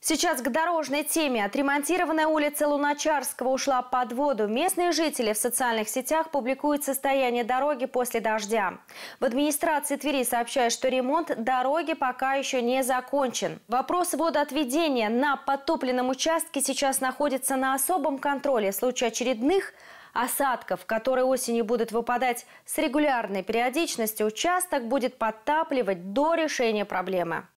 Сейчас к дорожной теме. Отремонтированная улица Луначарского ушла под воду. Местные жители в социальных сетях публикуют состояние дороги после дождя. В администрации Твери сообщают, что ремонт дороги пока еще не закончен. Вопрос водоотведения на подтопленном участке сейчас находится на особом контроле. В случае очередных осадков, которые осенью будут выпадать с регулярной периодичностью, участок будет подтапливать до решения проблемы.